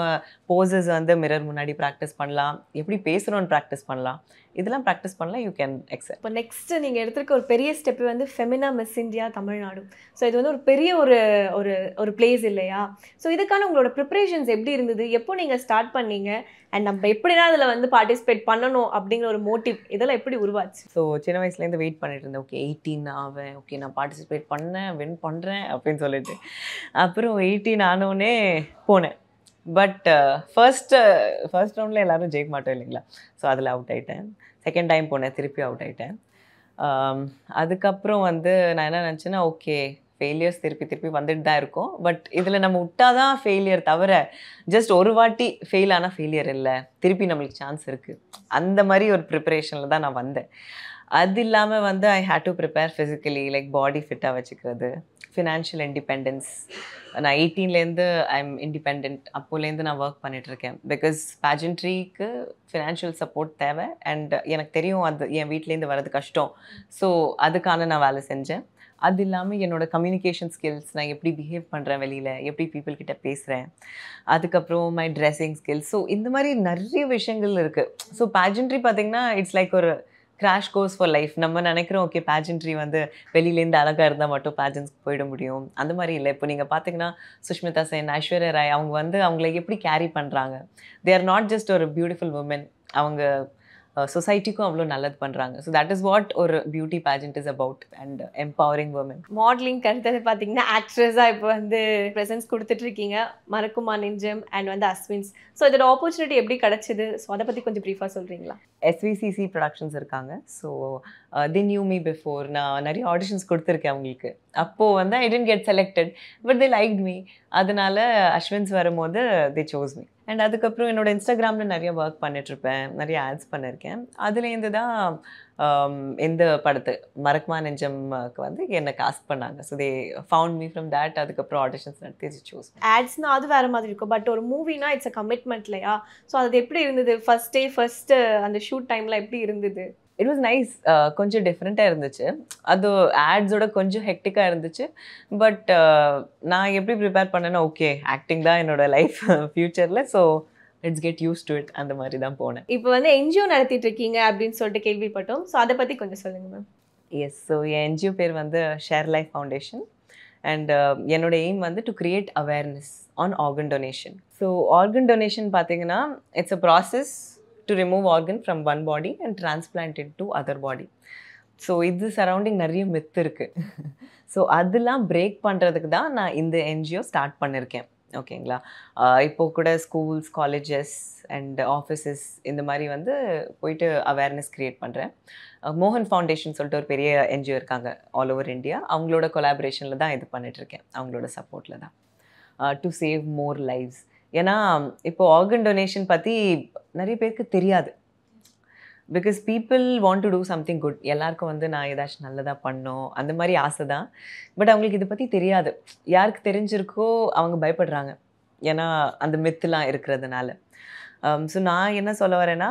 போசஸ் வந்து மிரர் முன்னாடி ப்ராக்டிஸ் பண்ணலாம் எப்படி பேசுகிறோன்னு ப்ராக்டிஸ் பண்ணலாம் இதெல்லாம் ப்ராக்டிஸ் பண்ணலாம் யூ கேன் எக்ஸல் இப்போ நெக்ஸ்ட்டு நீங்கள் எடுத்துருக்க ஒரு பெரிய ஸ்டெப்பு வந்து Femina miss India Tamil Nadu so இது வந்து ஒரு பெரிய ஒரு ஒரு ஒரு பிளேஸ் இல்லையா ஸோ இதுக்கான உங்களோட ப்ரிப்ரேஷன்ஸ் எப்படி இருந்தது எப்போ நீங்கள் ஸ்டார்ட் பண்ணீங்க அண்ட் நம்ம எப்படினா அதில் வந்து பார்ட்டிசிபேட் பண்ணணும் அப்படிங்கிற ஒரு மோட்டிவ் இதெல்லாம் எப்படி உருவாச்சு ஸோ சின்ன வயசுலேருந்து வெயிட் பண்ணிட்டு இருந்தேன் ஓகே எயிட்டீன் ஆவேன் ஓகே நான் பார்ட்டிசிபேட் பண்ணேன் வின் பண்ணுறேன் அப்படின்னு சொல்லிட்டு அப்புறம் எயிட்டீன் ஆனோடனே போனேன் பட் ஃபர்ஸ்ட்டு ஃபர்ஸ்ட் ரவுண்டில் எல்லோரும் ஜெயிக்க மாட்டோம் இல்லைங்களா ஸோ அதில் அவுட் ஆகிட்டேன் செகண்ட் டைம் போனேன் திருப்பி அவுட் ஆகிட்டேன் um, அதுக்கப்புறம் வந்து நான் என்ன நினச்சேன்னா ஓகே ஃபெயிலியர்ஸ் திருப்பி திருப்பி வந்துட்டு தான் இருக்கும் பட் இதில் நம்ம விட்டால் தான் ஃபெயிலியர் தவிர ஜஸ்ட் ஒரு வாட்டி ஃபெயில் ஆனால் ஃபெயிலியர் இல்லை திருப்பி நம்மளுக்கு சான்ஸ் இருக்குது அந்த மாதிரி ஒரு ப்ரிப்பரேஷனில் தான் நான் வந்தேன் அது இல்லாமல் வந்து I had to prepare physically like body ஃபிட்டாக வச்சுக்கிறது ஃபினான்ஷியல் இண்டிபெண்டன்ஸ் நான் எயிட்டீன்லேருந்து ஐ எம் இண்டிபெண்ட் அப்போலேருந்து நான் ஒர்க் பண்ணிகிட்ருக்கேன் பிகாஸ் பேஜன்ட்ரிக்கு ஃபினான்ஷியல் சப்போர்ட் தேவை அண்ட் எனக்கு தெரியும் அது என் வீட்லேருந்து வர்றது கஷ்டம் ஸோ அதுக்கான நான் வேலை செஞ்சேன் அது இல்லாமல் என்னோடய கம்யூனிகேஷன் ஸ்கில்ஸ் நான் எப்படி பிஹேவ் பண்ணுறேன் வெளியில் எப்படி பீப்புள் கிட்ட பேசுகிறேன் அதுக்கப்புறம் மை ட்ரெஸ்ஸிங் ஸ்கில்ஸ் ஸோ இந்த மாதிரி நிறைய விஷயங்கள் இருக்குது ஸோ பேஜன்ட்ரி பார்த்திங்கன்னா இட்ஸ் லைக் ஒரு கிராஷ் கோர்ஸ் ஃபார் லைஃப் நம்ம நினைக்கிறோம் ஓகே பேஜன்ட்ரி வந்து வெளியிலேருந்து அழகாக இருந்தால் மட்டும் பேஜன்ஸ்க்கு போயிட முடியும் அந்த மாதிரி இல்லை இப்போ நீங்கள் பார்த்தீங்கன்னா சுஷ்மிதா சென் ஐஸ்வர்யா ராய் அவங்க வந்து அவங்கள எப்படி கேரி பண்ணுறாங்க தே ஆர் நாட் ஜஸ்ட் ஒரு பியூட்டிஃபுல் உமன் அவங்க சொசைட்டிக்கும் uh, அவ்வளோ நல்லது பண்ணுறாங்க ஸோ தட் இஸ் வாட் ஒரு beauty pageant is about and empowering women modelling கருத்தது பார்த்தீங்கன்னா ஆக்ட்ரஸாக இப்போ வந்து ப்ரெசன்ஸ் கொடுத்துட்டு இருக்கீங்க மறக்குமா நெஞ்சம் அண்ட் வந்து அஸ்வின்ஸ் ஸோ இதோட ஆப்பர்ச்சுனிட்டி எப்படி கிடச்சிது ஸோ அதை பற்றி கொஞ்சம் ப்ரீஃபாக சொல்கிறீங்களா எஸ்விசிசி ப்ரொடக்ஷன்ஸ் இருக்காங்க so the new me before நான் நிறைய ஆடிஷன்ஸ் கொடுத்துருக்கேன் அவங்களுக்கு அப்போது வந்து I didn't get selected but they like me அதனால அஸ்வின்ஸ் வரும்போது தே சோஸ் மீ அண்ட் அதுக்கப்புறம் என்னோட இன்ஸ்டாகிராமில் நிறைய ஒர்க் பண்ணிட்டுருப்பேன் நிறைய ஆட்ஸ் பண்ணியிருக்கேன் அதுலேருந்து தான் எந்த um, படத்து மரக்மா நெஞ்சம்க்கு வந்து என்னை காஸ்ட் பண்ணாங்க so they found me from that அதுக்கப்புறம் ஆடிஷன்ஸ் நடத்தி சூஸ் ஆட்ஸ்னால் அது வேறு மாதிரி இருக்கும் பட் ஒரு மூவினா இட்ஸ் அ கமிட்மெண்ட் இல்லையா ஸோ அது எப்படி இருந்தது ஃபஸ்ட் டே ஃபர்ஸ்ட்டு அந்த ஷூட் டைமில் எப்படி இருந்தது இட் வாஸ் நைஸ் கொஞ்சம் டிஃப்ரெண்ட்டாக இருந்துச்சு அது ஆட்ஸோட கொஞ்சம் ஹெக்டிக்காக இருந்துச்சு பட் uh, நான் எப்படி ப்ரிப்பேர் பண்ணேன்னா ஓகே ஆக்டிங் தான் என்னோடய லைஃப் ஃப்யூச்சரில் so it's get use to it அந்த மாதிரி தான் போனேன் இப்போ வந்து என்ஜிஓ நடத்திட்டு இருக்கீங்க அப்படின்னு சொல்லிட்டு கேள்விப்பட்டோம் ஸோ அதை பற்றி கொஞ்சம் சொல்லுங்கள் மேம் எஸ் ஸோ என் என்ஜிஓ பேர் வந்து ஷேர் லைஃப் ஃபவுண்டேஷன் அண்ட் என்னோட எய்ம் வந்து to create awareness on organ donation so organ donation பார்த்தீங்கன்னா it's a process to remove organ from one body and transplant to other body so இது surrounding நிறைய myth இருக்குது so அதெல்லாம் break பண்ணுறதுக்கு தான் நான் இந்த என்ஜிஓ ஸ்டார்ட் பண்ணியிருக்கேன் ஓகேங்களா இப்போ கூட ஸ்கூல்ஸ் காலேஜஸ் அண்ட் ஆஃபீஸஸ் இந்த மாதிரி வந்து போயிட்டு அவேர்னஸ் க்ரியேட் பண்ணுறேன் மோகன் ஃபவுண்டேஷன் சொல்லிட்டு ஒரு பெரிய என்ஜிஓ இருக்காங்க ஆல் ஓவர் இந்தியா அவங்களோட கொலாபரேஷனில் தான் இது பண்ணிகிட்ருக்கேன் அவங்களோட சப்போர்ட்டில் தான் டு சேவ் மோர் லைஃப்ஸ் ஏன்னா இப்போ ஆர்கன் டொனேஷன் பற்றி நிறைய பேருக்கு தெரியாது because people want to do something good எல்லாருக்கும் வந்து நான் ஏதாச்சும் நல்லதாக பண்ணோம் அந்த மாதிரி ஆசை தான் பட் அவங்களுக்கு இதை பற்றி தெரியாது யாருக்கு தெரிஞ்சிருக்கோ அவங்க பயப்படுறாங்க ஏன்னா அந்த மெத்துலாம் இருக்கிறதுனால ஸோ um, நான் என்ன சொல்ல வரேன்னா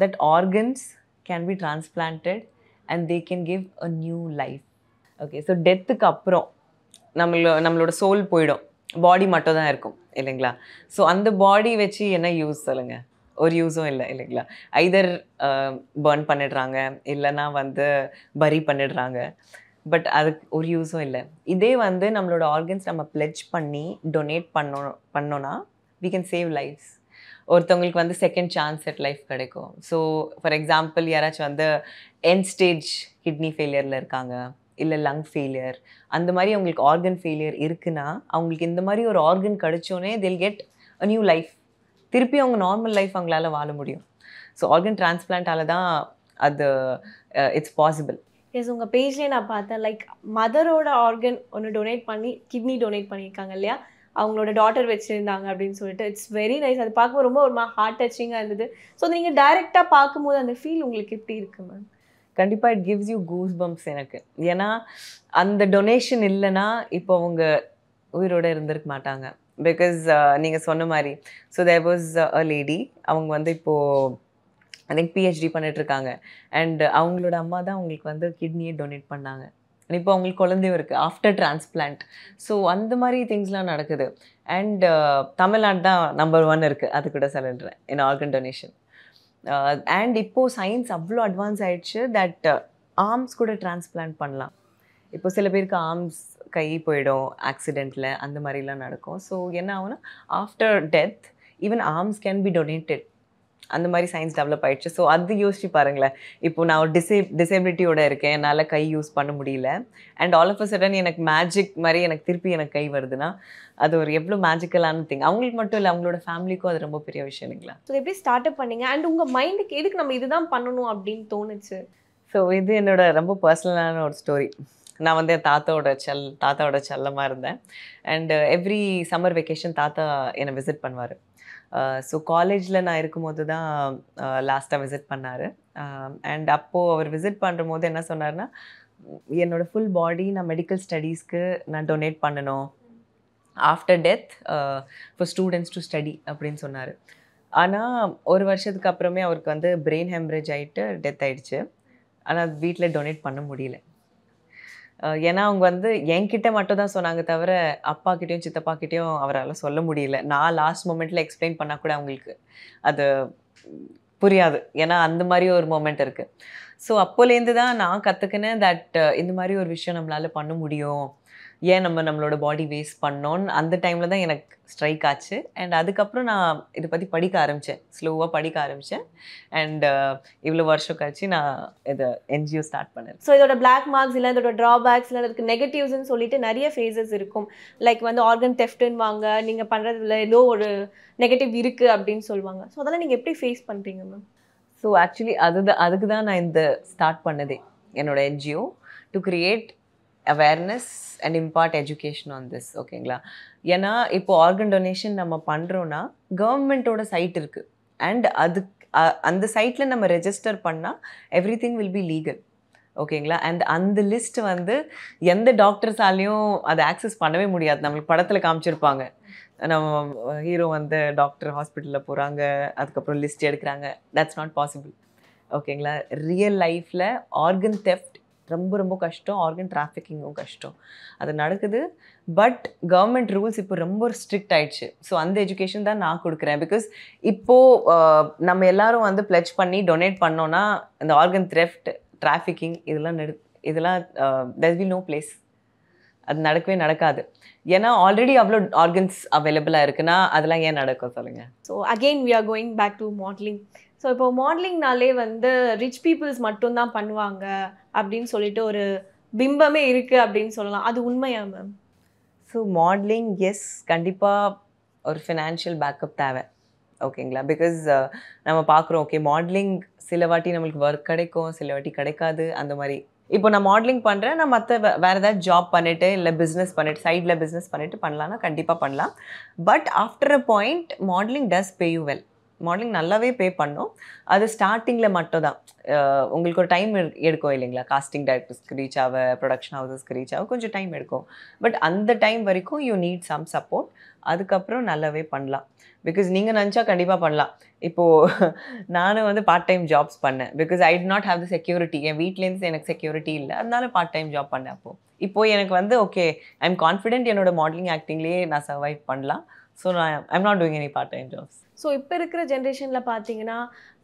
that organs can be transplanted and they can give a new life okay so டெத்துக்கு அப்புறம் நம்மளோ நம்மளோட சோல் போயிடும் பாடி மட்டும் தான் இருக்கும் இல்லைங்களா ஸோ அந்த பாடி வச்சு என்ன யூஸ் சொல்லுங்கள் ஒரு யூஸும் இல்லை இல்லைங்களா ஐதர் பர்ன் பண்ணிடுறாங்க இல்லைன்னா வந்து பரி பண்ணிடுறாங்க பட் அதுக்கு ஒரு யூஸும் இல்லை இதே வந்து நம்மளோட ஆர்கன்ஸ் நம்ம பிளெஜ் பண்ணி டொனேட் பண்ணோம் பண்ணோன்னா வி கேன் சேவ் லைஃப்ஸ் ஒருத்தவங்களுக்கு வந்து செகண்ட் சான்ஸ் அட் லைஃப் கிடைக்கும் ஸோ ஃபார் எக்ஸாம்பிள் யாராச்சும் வந்து என் ஸ்டேஜ் கிட்னி ஃபெயிலியரில் இருக்காங்க இல்லை லங் ஃபெயிலியர் அந்த மாதிரி அவங்களுக்கு ஆர்கன் ஃபெயிலியர் இருக்குன்னா அவங்களுக்கு இந்த மாதிரி ஒரு ஆர்கன் கிடச்சோன்னே தில் கெட் அ நியூ லைஃப் திருப்பி அவங்க நார்மல் லைஃப் அவங்களால வாழ முடியும் ஸோ ஆர்கன் டிரான்ஸ்பிளான்டால தான் அது இட்ஸ் பாசிபிள் எஸ் உங்கள் பேஜ்லேயே நான் பார்த்தேன் லைக் மதரோட ஆர்கன் ஒன்று டொனேட் பண்ணி கிட்னி டொனேட் பண்ணியிருக்காங்க இல்லையா அவங்களோட டாட்டர் வச்சுருந்தாங்க அப்படின்னு சொல்லிட்டு இட்ஸ் வெரி நைஸ் அது பார்க்கும்போது ரொம்ப ஒரு ஹார்ட் டச்சிங்காக இருந்தது ஸோ நீங்கள் டைரெக்டாக பார்க்கும்போது அந்த ஃபீல் உங்களுக்கு எப்படி இருக்குது மேம் கண்டிப்பாக it gives you goose bumps எனக்கு ஏன்னா அந்த டொனேஷன் இல்லைன்னா இப்போ அவங்க உயிரோடு இருந்திருக்க மாட்டாங்க பிகாஸ் நீங்கள் சொன்ன மாதிரி so there was a lady அவங்க வந்து இப்போது ஐ திங்க் பிஹெச்டி பண்ணிட்டுருக்காங்க அண்ட் அவங்களோட அம்மா தான் அவங்களுக்கு வந்து கிட்னியை டொனேட் பண்ணாங்க இப்போ அவங்களுக்கு குழந்தையும் இருக்குது ஆஃப்டர் டிரான்ஸ்பிளான்ட் ஸோ அந்த மாதிரி திங்ஸ்லாம் நடக்குது அண்ட் தமிழ்நாடு தான் நம்பர் ஒன் இருக்குது அது கூட சொல்லிடுறேன் என் ஆர்கன் டொனேஷன் அண்ட் இப்போது சயின்ஸ் அவ்வளோ அட்வான்ஸ் ஆகிடுச்சு தட் ஆர்ம்ஸ் கூட டிரான்ஸ்பிளான்ட் பண்ணலாம் இப்போ சில பேருக்கு ஆர்ம்ஸ் கை போயிடும் ஆக்சிடெண்ட்டில் அந்த மாதிரிலாம் நடக்கும் ஸோ என்ன ஆகும்னா after death even arms can be donated அந்த மாதிரி சயின்ஸ் டெவலப் ஆயிடுச்சு ஸோ அது யோசிச்சு பாருங்களேன் இப்போ நான் ஒரு டிசே டிசேபிலிட்டியோட இருக்கேன் என்னால் கை யூஸ் பண்ண முடியல and all of a sudden எனக்கு மேஜிக் மாதிரி எனக்கு திருப்பி எனக்கு கை வருதுன்னா அது ஒரு எவ்வளோ மேஜிக்கலான திங் அவங்களுக்கு மட்டும் இல்லை அவங்களோட ஃபேமிலிக்கும் அது ரொம்ப பெரிய விஷயம் இல்லைங்களா ஸோ எப்படி ஸ்டார்ட் அப் பண்ணீங்க அண்ட் உங்கள் மைண்டுக்கு எதுக்கு நம்ம இதுதான் பண்ணணும் அப்படின்னு தோணுச்சு ஸோ இது என்னோட ரொம்ப பர்சனலான ஒரு ஸ்டோரி நான் வந்து என் தாத்தாவோட செல் தாத்தாவோட செல்லமாக இருந்தேன் அண்டு எவ்ரி சம்மர் வெக்கேஷன் தாத்தா என்னை விசிட் பண்ணுவார் ஸோ காலேஜில் நான் இருக்கும்போது தான் லாஸ்ட்டாக விசிட் பண்ணார் அண்ட் அப்போது அவர் விசிட் பண்ணுற போது என்ன சொன்னார்னா என்னோடய ஃபுல் பாடி நான் மெடிக்கல் ஸ்டடீஸ்க்கு நான் டொனேட் பண்ணணும் after death for students to study அப்படின்னு சொன்னார் ஆனால் ஒரு வருஷத்துக்கு அப்புறமே அவருக்கு வந்து பிரெயின் ஹெம்ரேஜ் ஆகிட்டு டெத் ஆகிடுச்சு ஆனால் வீட்டில் டொனேட் பண்ண முடியல ஏன்னா அவங்க வந்து என்கிட்ட மட்டும் தான் சொன்னாங்க தவிர சித்தப்பா சித்தப்பாக்கிட்டையும் அவரால் சொல்ல முடியல நான் லாஸ்ட் மூமெண்ட்டில் எக்ஸ்பிளைன் பண்ணால் கூட அவங்களுக்கு அது புரியாது ஏன்னா அந்த மாதிரி ஒரு மூமெண்ட் இருக்குது ஸோ அப்போலேருந்து தான் நான் கற்றுக்கினேன் தட் இந்த மாதிரி ஒரு விஷயம் நம்மளால் பண்ண முடியும் ஏன் நம்ம நம்மளோட பாடி வேஸ்ட் பண்ணோன்னு அந்த டைமில் தான் எனக்கு ஸ்ட்ரைக் ஆச்சு அண்ட் அதுக்கப்புறம் நான் இதை பற்றி படிக்க ஆரம்பித்தேன் ஸ்லோவாக படிக்க ஆரம்பித்தேன் அண்ட் uh, இவ்வளோ வருஷம் கழிச்சு நான் இதை என்ஜிஓ ஸ்டார்ட் பண்ணேன் ஸோ இதோட பிளாக் மார்க்ஸ் இல்லை இதோட ட்ராபேக்ஸ் இல்லை அதுக்கு நெகட்டிவ்ஸ்னு சொல்லிட்டு நிறைய ஃபேஸஸ் இருக்கும் லைக் வந்து ஆர்கன் டெஃப்ட்னு வாங்க நீங்கள் பண்ணுறதுல ஏதோ ஒரு நெகட்டிவ் இருக்குது அப்படின்னு சொல்லுவாங்க ஸோ அதெல்லாம் நீங்கள் எப்படி ஃபேஸ் பண்ணுறீங்க மேம் ஸோ ஆக்சுவலி அதுதான் அதுக்கு தான் நான் இந்த ஸ்டார்ட் பண்ணதே என்னோடய NGO to create awareness and impart education on this ஓகேங்களா ஏன்னா இப்போ ஆர்கன் டொனேஷன் நம்ம பண்ணுறோன்னா கவர்மெண்ட்டோட சைட் இருக்குது அண்ட் அதுக்கு அந்த சைட்டில் நம்ம ரெஜிஸ்டர் பண்ணால் everything will be legal ஓகேங்களா அண்ட் அந்த லிஸ்ட் வந்து எந்த டாக்டர்ஸாலையும் அதை ஆக்சஸ் பண்ணவே முடியாது நம்மளுக்கு படத்தில் காமிச்சிருப்பாங்க நம்ம ஹீரோ வந்து டாக்டர் ஹாஸ்பிட்டலில் போகிறாங்க அதுக்கப்புறம் லிஸ்ட் எடுக்கிறாங்க தட்ஸ் நாட் பாசிபிள் ஓகேங்களா ரியல் லைஃப்பில் ஆர்கன் தெஃப்ட் ரொம்ப ரொம்ப கஷ்டம் ஆர்கன் டிராஃபிக்கிங்கும் கஷ்டம் அது நடக்குது பட் கவர்மெண்ட் ரூல்ஸ் இப்போ ரொம்ப ஸ்ட்ரிக்ட் ஆயிடுச்சு ஸோ அந்த எஜுகேஷன் தான் நான் கொடுக்குறேன் பிகாஸ் இப்போது நம்ம எல்லாரும் வந்து பிளச் பண்ணி டொனேட் பண்ணோன்னா இந்த ஆர்கன் த்ரெஃப்ட் டிராஃபிக்கிங் இதெல்லாம் நெடு இதெல்லாம் தெர் வில் நோ பிளேஸ் அது நடக்கவே நடக்காது ஏன்னா ஆல்ரெடி அவ்வளோ ஆர்கன்ஸ் அவைலபிளாக இருக்குன்னா அதெல்லாம் ஏன் நடக்கும் சொல்லுங்கள் so again we are going back to modelling so இப்போ மாடலிங்னாலே வந்து ரிச் பீப்புள்ஸ் மட்டும்தான் பண்ணுவாங்க அப்படின்னு சொல்லிட்டு ஒரு பிம்பமே இருக்குது அப்படின்னு சொல்லலாம் அது உண்மையா மேம் ஸோ மாடலிங் எஸ் கண்டிப்பாக ஒரு ஃபினான்ஷியல் பேக்கப் தேவை ஓகேங்களா பிகாஸ் uh, நம்ம பார்க்குறோம் ஓகே மாடலிங் சில வாட்டி நம்மளுக்கு ஒர்க் கிடைக்கும் சில வாட்டி கிடைக்காது அந்த மாதிரி இப்போ நான் மாடலிங் பண்ணுறேன் நான் மற்ற வேறு ஏதாவது ஜாப் பண்ணிவிட்டு இல்லை பிஸ்னஸ் பண்ணிவிட்டு சைடில் பிஸ்னஸ் பண்ணிவிட்டு பண்ணலான்னா கண்டிப்பாக பண்ணலாம் but after a point modelling does pay you well modelling நல்லாவே பே பண்ணோம் அது ஸ்டார்டிங்கில் மட்டும் தான் உங்களுக்கு ஒரு டைம் எடுக்கும் இல்லைங்களா காஸ்டிங் டைரக்டர்ஸ்க்கு ரீச் ஆக ப்ரொடக்ஷன் ஹவுசஸ்க்கு ரீச் ஆக கொஞ்சம் டைம் எடுக்கும் பட் அந்த டைம் வரைக்கும் யூ நீட் சம் சப்போர்ட் அதுக்கப்புறம் நல்லாவே பண்ணலாம் பிகாஸ் நீங்கள் நினச்சா கண்டிப்பாக பண்ணலாம் இப்போது நானும் வந்து பார்ட் டைம் ஜாப்ஸ் பண்ணேன் because I do not have the security என் வீட்லேருந்து எனக்கு செக்யூரிட்டி இல்லை அதனால பார்ட் டைம் ஜாப் பண்ணேன் அப்போது இப்போது எனக்கு வந்து ஓகே ஐ எம் கான்ஃபிடென்ட் என்னோட மாடலிங் ஆக்டிங்லேயே நான் சர்வைவ் பண்ணலாம் ஸோ நான் I'm not doing any part time jobs so இப்போ இருக்கிற ஜென்ரேஷனில் பார்த்தீங்கன்னா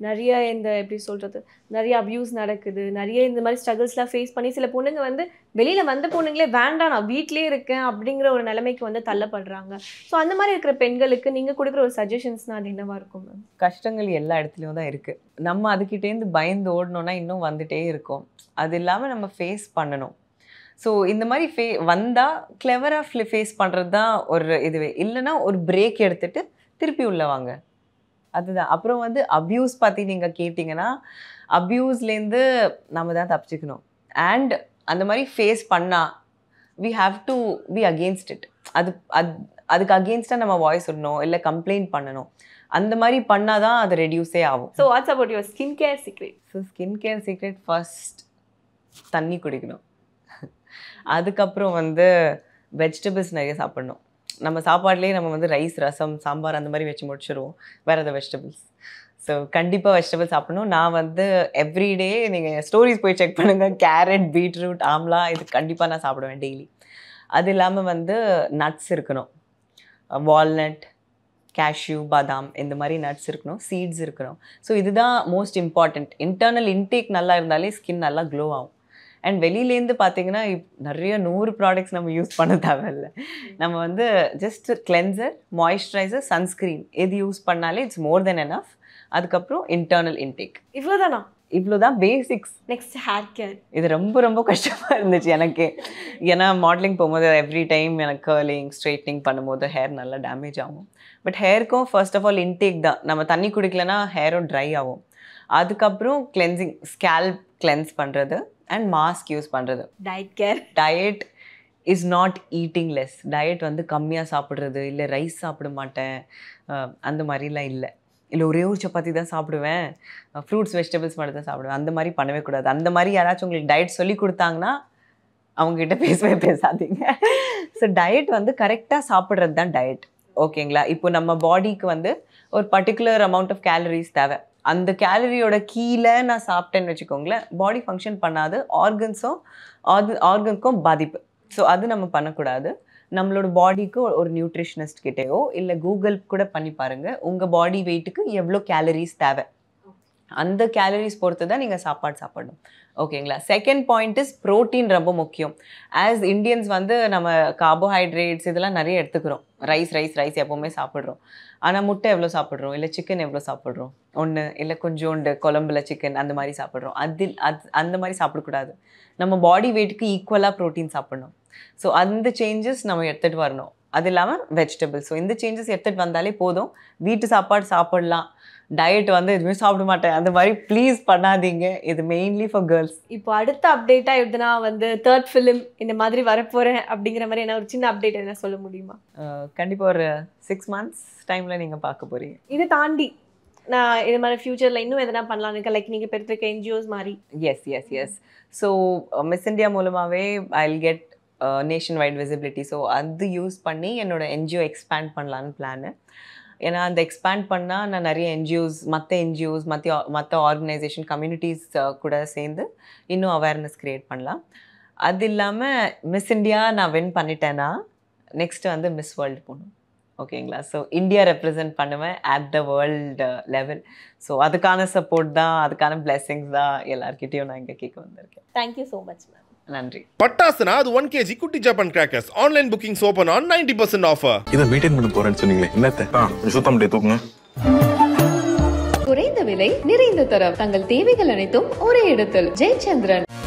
நிறைய இந்த எப்படி சொல்கிறது நிறைய அப்யூஸ் நடக்குது நிறைய இந்த மாதிரி ஸ்ட்ரகிள்ஸ்லாம் ஃபேஸ் பண்ணி சில பொண்ணுங்க வந்து வெளியில் வந்த பொண்ணுங்களே வேண்டாம் நான் வீட்லேயே இருக்கேன் அப்படிங்கிற ஒரு நிலைமைக்கு வந்து தள்ளப்படுறாங்க ஸோ அந்த மாதிரி இருக்கிற பெண்களுக்கு நீங்கள் கொடுக்குற ஒரு சஜஷன்ஸ்னால் அது என்னவாக இருக்கும் மேம் கஷ்டங்கள் எல்லா இடத்துலையும் தான் இருக்குது நம்ம அதுக்கிட்டேருந்து பயந்து ஓடணும்னா இன்னும் வந்துகிட்டே இருக்கும் அது இல்லாமல் நம்ம ஃபேஸ் பண்ணணும் ஸோ இந்த மாதிரி ஃபே வந்தால் கிளவராக ஃபேஸ் பண்ணுறது தான் ஒரு இதுவே இல்லைன்னா ஒரு பிரேக் எடுத்துகிட்டு திருப்பி உள்ளே வாங்க அதுதான் அப்புறம் வந்து அப்யூஸ் பற்றி நீங்கள் கேட்டிங்கன்னா அப்யூஸ்லேருந்து நம்ம தான் தப்பிச்சுக்கணும் அண்ட் அந்த மாதிரி ஃபேஸ் பண்ணால் we have to be against it அது அது அதுக்கு அகேன்ஸ்டாக நம்ம வாய்ஸ் விடணும் இல்லை கம்ப்ளைண்ட் பண்ணணும் அந்த மாதிரி பண்ணால் தான் அது ரெடியூஸே ஆகும் so what's about your skin care secret so skin care secret first தண்ணி குடிக்கணும் அதுக்கப்புறம் வந்து வெஜிடபிள்ஸ் நிறைய சாப்பிடணும் நம்ம சாப்பாடுலேயே நம்ம வந்து ரைஸ் ரசம் சாம்பார் அந்த மாதிரி வச்சு முடிச்சிருவோம் வேறு எதாவது வெஜிடபிள்ஸ் ஸோ கண்டிப்பாக வெஜிடபிள்ஸ் சாப்பிடணும் நான் வந்து எவ்ரிடே நீங்கள் ஸ்டோரிஸ் போய் செக் பண்ணுங்கள் கேரட் பீட்ரூட் ஆம்லா இது கண்டிப்பாக நான் சாப்பிடுவேன் டெய்லி அது இல்லாமல் வந்து நட்ஸ் இருக்கணும் வால்நட் கேஷ்யூ பாதாம் இந்த மாதிரி நட்ஸ் இருக்கணும் சீட்ஸ் இருக்கணும் ஸோ இதுதான் மோஸ்ட் இம்பார்ட்டண்ட் இன்டர்னல் இன்டேக் நல்லா இருந்தாலே ஸ்கின் நல்லா க்ளோ ஆகும் அண்ட் வெளியிலேருந்து பார்த்தீங்கன்னா நிறைய நூறு ப்ராடக்ட்ஸ் நம்ம யூஸ் பண்ண தேவையில்ல நம்ம வந்து ஜஸ்ட் கிளென்சர் மாய்ஸ்சரைசர் சன்ஸ்க்ரீன் எது யூஸ் பண்ணாலே இட்ஸ் மோர் தென் எனஃப் அதுக்கப்புறம் இன்டர்னல் இன்டேக் இவ்வளோதானா இவ்வளோதான் பேசிக்ஸ் நெக்ஸ்ட் ஹேர் கேர் இது ரொம்ப ரொம்ப கஷ்டமாக இருந்துச்சு எனக்கு ஏன்னா மாடலிங் போகும்போது எவ்ரி டைம் எனக்கு கேர்லிங் ஸ்ட்ரைட்னிங் பண்ணும்போது ஹேர் நல்லா டேமேஜ் ஆகும் பட் ஹேருக்கும் ஃபர்ஸ்ட் ஆஃப் ஆல் இன்டேக் தான் நம்ம தண்ணி குடிக்கலன்னா ஹேரும் ட்ரை ஆகும் அதுக்கப்புறம் கிளென்சிங் ஸ்கேல்ப் கிளென்ஸ் பண்ணுறது அண்ட் மாஸ்க் யூஸ் பண்ணுறது diet care diet is not eating less diet வந்து கம்மியாக சாப்பிட்றது இல்லை ரைஸ் சாப்பிட மாட்டேன் அந்த மாதிரிலாம் இல்லை இல்லை ஒரே ஒரு சப்பாத்தி தான் சாப்பிடுவேன் ஃப்ரூட்ஸ் வெஜிடபிள்ஸ் மட்டும் தான் சாப்பிடுவேன் அந்த மாதிரி பண்ணவே கூடாது அந்த மாதிரி யாராச்சும் உங்களுக்கு டயட் சொல்லி கொடுத்தாங்கன்னா அவங்ககிட்ட பேசவே பேசாதீங்க ஸோ டயட் வந்து கரெக்டாக சாப்பிட்றது தான் டயட் ஓகேங்களா இப்போ நம்ம பாடிக்கு வந்து ஒரு பர்டிகுலர் அமௌண்ட் ஆஃப் கேலரிஸ் தேவை அந்த கேலரியோட கீழே நான் சாப்பிட்டேன்னு வச்சுக்கோங்களேன் பாடி ஃபங்க்ஷன் பண்ணாது ஆர்கன்ஸும் ஆர்கனுக்கும் பாதிப்பு ஸோ அது நம்ம பண்ணக்கூடாது நம்மளோட பாடிக்கு ஒரு நியூட்ரிஷனிஸ்ட் கிட்டேயோ இல்லை கூகுள் கூட பண்ணி பாருங்கள் உங்கள் பாடி வெயிட்டுக்கு எவ்வளோ கேலரிஸ் தேவை அந்த கேலரிஸ் பொறுத்து தான் நீங்கள் சாப்பாடு சாப்பிடணும் ஓகேங்களா செகண்ட் பாயிண்ட் இஸ் ப்ரோட்டீன் ரொம்ப முக்கியம் ஆஸ் இண்டியன்ஸ் வந்து நம்ம கார்போஹைட்ரேட்ஸ் இதெல்லாம் நிறைய எடுத்துக்கிறோம் ரைஸ் ரைஸ் ரைஸ் எப்போவுமே சாப்பிட்றோம் ஆனால் முட்டை எவ்வளோ சாப்பிட்றோம் இல்லை சிக்கன் எவ்வளோ சாப்பிட்றோம் ஒன்று இல்லை கொஞ்சோண்டு குழம்புல சிக்கன் அந்த மாதிரி சாப்பிட்றோம் அதில் அது அந்த மாதிரி சாப்பிடக்கூடாது நம்ம பாடி வெயிட்டுக்கு ஈக்குவலாக ப்ரோட்டீன் சாப்பிட்ணும் ஸோ அந்த சேஞ்சஸ் நம்ம எடுத்துகிட்டு வரணும் அது இல்லாமல் வெஜிடபிள்ஸ் ஸோ இந்த சேஞ்சஸ் எடுத்துகிட்டு வந்தாலே போதும் வீட்டு சாப்பாடு சாப்பிட்லாம் டயட் வந்து எதுவுமே சாப்பிட மாட்டேன் அந்த மாதிரி ப்ளீஸ் பண்ணாதீங்க இது மெயின்லி ஃபார் கேர்ள்ஸ் இப்போ அடுத்த அப்டேட்டாக எப்படின்னா வந்து தேர்ட் ஃபிலிம் இந்த மாதிரி வரப்போகிறேன் அப்படிங்கிற மாதிரி என்ன ஒரு சின்ன அப்டேட் என்ன சொல்ல முடியுமா கண்டிப்பாக ஒரு சிக்ஸ் மந்த்ஸ் டைமில் நீங்கள் பார்க்க போகிறீங்க இதை தாண்டி நான் இது மாதிரி ஃப்யூச்சரில் இன்னும் எதனா பண்ணலான்னு லைக் நீங்கள் பெருத்துருக்க என்ஜிஓஸ் மாதிரி yes yes yes so miss India மூலமாகவே I get nationwide visibility so அது யூஸ் பண்ணி என்னோட என்ஜிஓ எக்ஸ்பேண்ட் பண்ணலான்னு பிளானு ஏன்னா அந்த எக்ஸ்பேண்ட் பண்ணால் நான் நிறைய என்ஜிஓஸ் மற்ற என்ஜிஓஸ் மற்ற மற்ற ஆர்கனைசேஷன் கம்யூனிட்டிஸ் கூட சேர்ந்து இன்னும் அவேர்னஸ் க்ரியேட் பண்ணலாம் அது இல்லாமல் மிஸ் இண்டியா நான் வின் பண்ணிட்டேன்னா நெக்ஸ்ட்டு வந்து மிஸ் வேர்ல்டு போகணும் ஓகேங்களா ஸோ இந்தியா ரெப்ரசன்ட் பண்ணுவேன் at the world level so அதுக்கான சப்போர்ட் தான் அதுக்கான பிளெஸிங்ஸ் தான் எல்லாருக்கிட்டேயும் நான் இங்கே கேட்க வந்திருக்கேன் தேங்க்யூ ஸோ மச் மேம் நன்றி பட்டாசுனா அது ஒன் கேஜி குட்டி Japan crackers online bookings open on ninety percent offer இதை மெயின்டைன் பண்ண போறேன்னு சொன்னீங்களே என்னத்தை சுத்தம் தூக்குங்க குறைந்த விலை நிறைந்த தரம் தங்கள் தேவைகள் அனைத்தும் ஒரே இடத்தில் ஜெயச்சந்திரன்